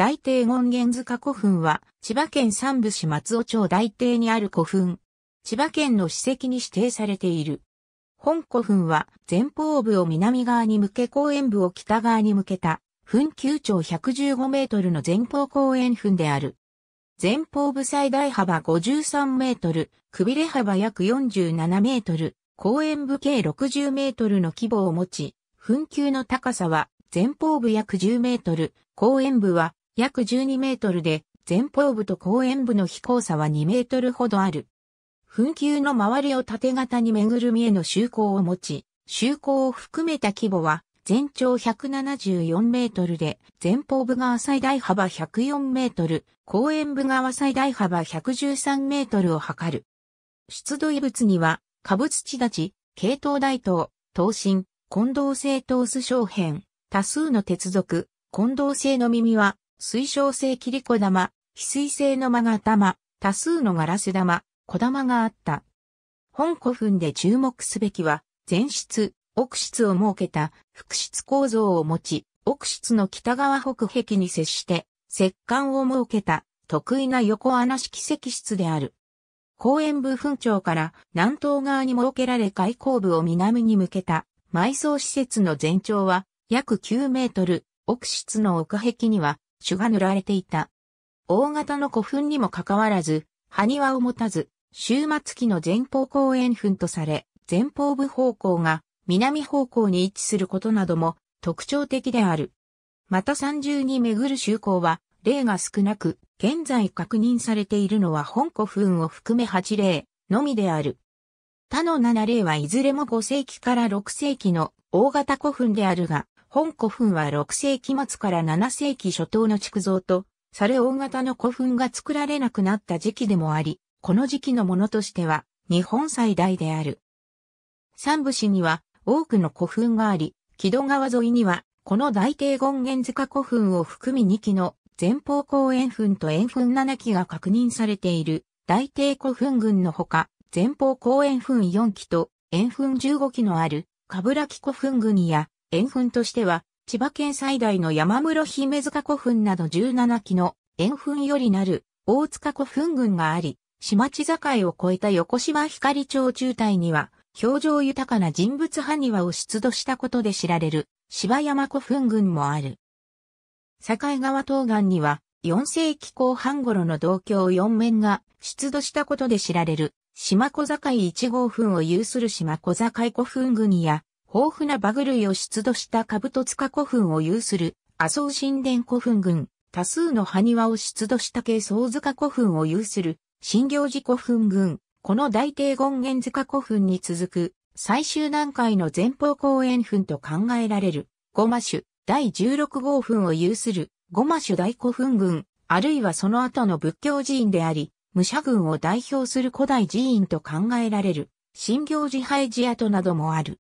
大帝権現塚古墳は、千葉県三部市松尾町大帝にある古墳。千葉県の史跡に指定されている。本古墳は、前方部を南側に向け公園部を北側に向けた、墳丘長115メートルの前方公園墳である。前方部最大幅53メートル、くびれ幅約47メートル、公園部計60メートルの規模を持ち、墳丘の高さは前方部約10メートル、公園部は約12メートルで、前方部と後円部の飛行差は2メートルほどある。墳丘の周りを縦型に巡るみへの周航を持ち、周航を含めた規模は全長174メートルで、前方部側最大幅104メートル、後円部側最大幅113メートルを測る。出土遺物には、下部土立ち、系統大東、東進、近藤製トース小辺、多数の鉄属、近藤製の耳は、水晶製切り玉、翡翠製の間が玉、多数のガラス玉、小玉があった。本古墳で注目すべきは、前室、奥室を設けた、複室構造を持ち、奥室の北側北壁に接して、石棺を設けた、得意な横穴式石室である。公園部墳長から南東側に設けられ開口部を南に向けた埋葬施設の全長は約9メートル、奥室の奥壁には主が塗られていた。大型の古墳にもかかわらず、埴輪を持たず、終末期の前方後円墳とされ、前方部方向が南方向に位置することなども特徴的である。また三重に巡る修行は、例が少なく、現在確認されているのは本古墳を含め8例のみである。他の7例はいずれも5世紀から6世紀の大型古墳であるが、本古墳は6世紀末から7世紀初頭の築造と、され大型の古墳が作られなくなった時期でもあり、この時期のものとしては、日本最大である。三部市には多くの古墳があり、木戸川沿いには、この大帝権現塚古墳を含み2基の前方後円墳と円墳7基が確認されている大帝古墳群のほか、前方後円墳4基と円墳15基のある、かぶら古墳群や円墳としては、千葉県最大の山室姫塚古墳など17基の円墳よりなる大塚古墳群があり、島地境を越えた横島光町中隊には、表情豊かな人物埴輪を出土したことで知られる芝山古墳群もある。境川東岸には4世紀後半頃の道橋4面が出土したことで知られる島小境1号墳を有する島小境古墳群や豊富なバグ類を出土した兜塚古墳を有する麻生神殿古墳群、多数の埴輪を出土した軽宗塚古墳を有する新行寺古墳群、この大帝権現塚古墳に続く最終段階の前方後円墳と考えられる、ゴマ種第16号墳を有するゴマ種大古墳群、あるいはその後の仏教寺院であり、武者群を代表する古代寺院と考えられる、新行寺廃寺跡などもある。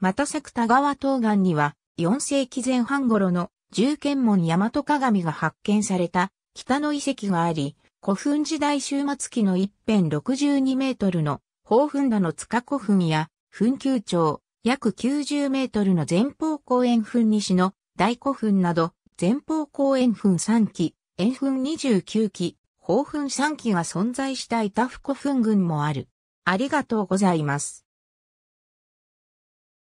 また作田川東岸には、4世紀前半頃の重剣門大和鏡が発見された北の遺跡があり、古墳時代終末期の一辺62メートルの宝墳田の塚古墳や墳丘町約90メートルの前方公園墳西の大古墳など前方公園墳3基、円墳29基、宝墳3基が存在した板古墳群もある。ありがとうございます。